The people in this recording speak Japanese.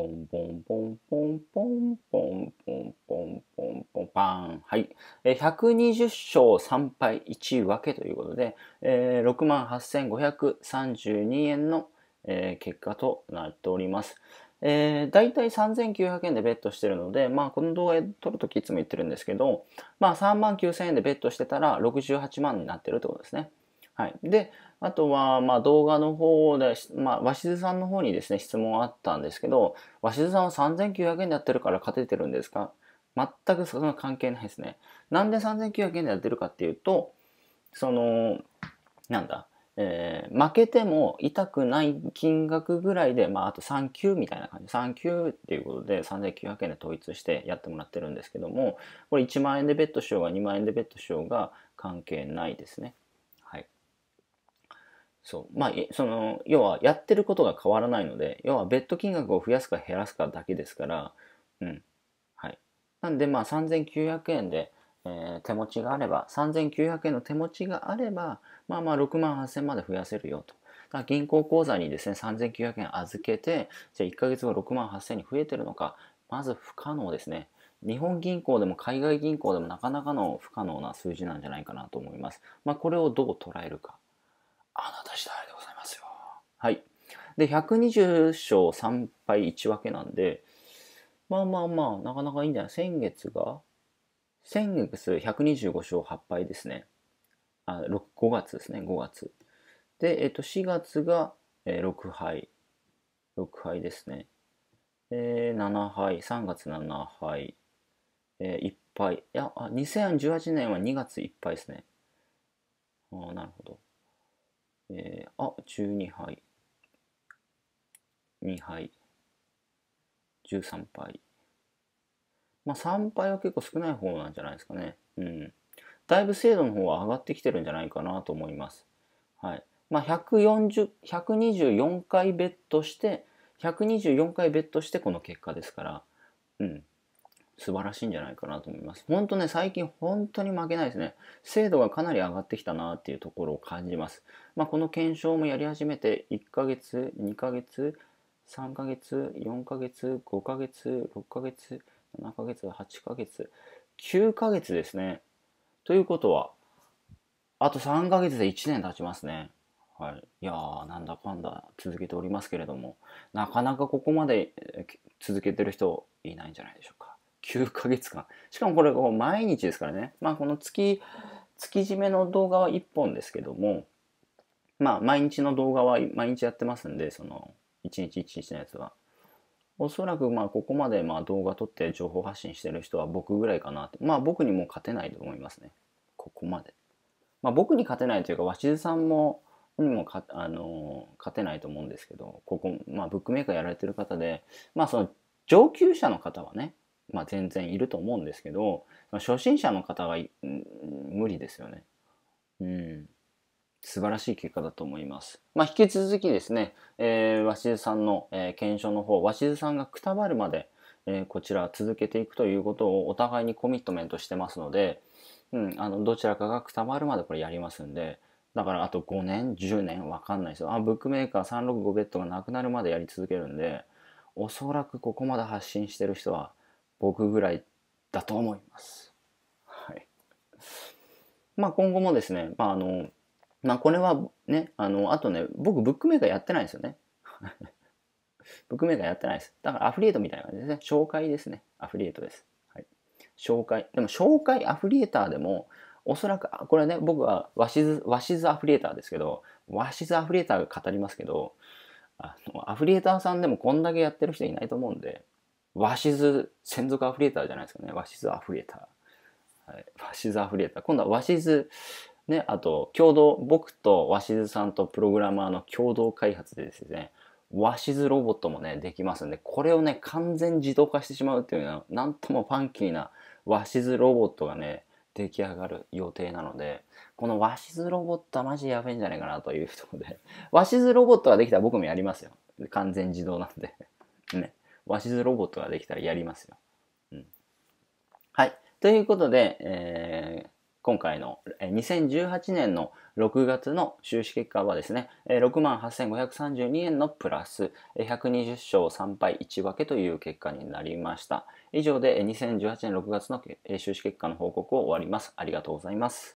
ポンポンポンポンポンポンポンポンポンポンパン。はい。120勝3敗1分けということで、えー、68,532円の、結果となっております。えー、大体3900円でベットしてるので、まあ、この動画で撮るときいつも言ってるんですけど、まあ、3万9000円でベットしてたら68万になってるってことですね。はい、であとはま動画の方で、まあ、鷲津さんの方にですね質問あったんですけど鷲津さんは3900円でやってるから勝ててるんですか全くそん関係ないですね。なんで3900円でやってるかっていうとそのなんだえー、負けても痛くない金額ぐらいで、まあ、あと3級みたいな感じ3級っていうことで3900円で統一してやってもらってるんですけどもこれ1万円でベットしようが2万円でベットしようが関係ないですね。そう。まあ、その、要はやってることが変わらないので、要はベッド金額を増やすか減らすかだけですから、うん。はい。なんで、まあ、3900円で、えー、手持ちがあれば、3900円の手持ちがあれば、まあまあ6万8000まで増やせるよと。だ銀行口座にですね、3900円預けて、じゃあ1ヶ月後6万8000に増えてるのか、まず不可能ですね。日本銀行でも海外銀行でもなかなかの不可能な数字なんじゃないかなと思います。まあ、これをどう捉えるか。あなた次第でございますよ。はい。で、120勝3敗1分けなんで、まあまあまあ、なかなかいいんじゃない先月が、先月125勝8敗ですね。あ、6、5月ですね、5月。で、えっと、4月が、え6敗。6敗ですね。えー、7敗、3月7敗。えー、1敗。いや、あ、2018年は2月1敗ですね。あなるほど。えー、あ、12杯、2杯、13杯。まあ、3杯は結構少ない方なんじゃないですかね。うん。だいぶ精度の方は上がってきてるんじゃないかなと思います。はい。まあ、140、124回ベットして、124回ベットしてこの結果ですから、うん。素晴らしいんじゃないかなと思います。本当ね、最近本当に負けないですね。精度がかなり上がってきたなっていうところを感じます。まあ、この検証もやり始めて1ヶ月、2ヶ月、3ヶ月、4ヶ月、5ヶ月、6ヶ月、7ヶ月、8ヶ月、9ヶ月ですね。ということは、あと3ヶ月で1年経ちますね。はい、いやーなんだかんだ続けておりますけれどもなかなかここまで続けてる人いないんじゃないでしょうか。9ヶ月間。しかもこれ毎日ですからね。まあこの月、月締めの動画は1本ですけども、まあ毎日の動画は毎日やってますんで、その1日1日のやつは。おそらくまあここまでまあ動画撮って情報発信してる人は僕ぐらいかなって。まあ僕にも勝てないと思いますね。ここまで。まあ僕に勝てないというか、鷲津さんも、にもか、あのー、勝てないと思うんですけど、ここ、まあブックメーカーやられてる方で、まあその上級者の方はね、まあ、全然いると思うんですけど初心者の方が無理ですよね。うん素晴らしい結果だと思います。まあ、引き続きですね、えー、鷲津さんの、えー、検証の方、鷲津さんがくたばるまで、えー、こちら続けていくということをお互いにコミットメントしてますので、うん、あのどちらかがくたばるまでこれやりますんで、だからあと5年、10年わかんないですよ。あ、ブックメーカー365ベッドがなくなるまでやり続けるんで、おそらくここまで発信してる人は僕ぐらいだと思います。はい。まあ今後もですね、まああの、まあこれはね、あの、あとね、僕ブックメーカーやってないんですよね。ブックメーカーやってないです。だからアフリエイトみたいな感じですね。紹介ですね。アフリエイトです。はい。紹介。でも紹介アフリエーターでも、おそらく、これね、僕はワシズ、ワシズアフリエーターですけど、ワシズアフリエーターが語りますけど、あのアフリエーターさんでもこんだけやってる人いないと思うんで、シズ専属アフリエーターじゃないですかね。シズアフリエーター。はい、シズアフリエーター。今度はシズ、ね、あと、共同、僕とシズさんとプログラマーの共同開発でですね、シズロボットもね、できますんで、これをね、完全自動化してしまうっていうのは、なんともファンキーなシズロボットがね、出来上がる予定なので、このシズロボットはマジやべえんじゃないかなというところで、シズロボットができたら僕もやりますよ。完全自動なんでね。鷲津ロボットができたらやりますよ。うん、はい。ということで、えー、今回の2018年の6月の収支結果はですね、68,532円のプラス120勝3敗1分けという結果になりました。以上で2018年6月の収支結果の報告を終わります。ありがとうございます。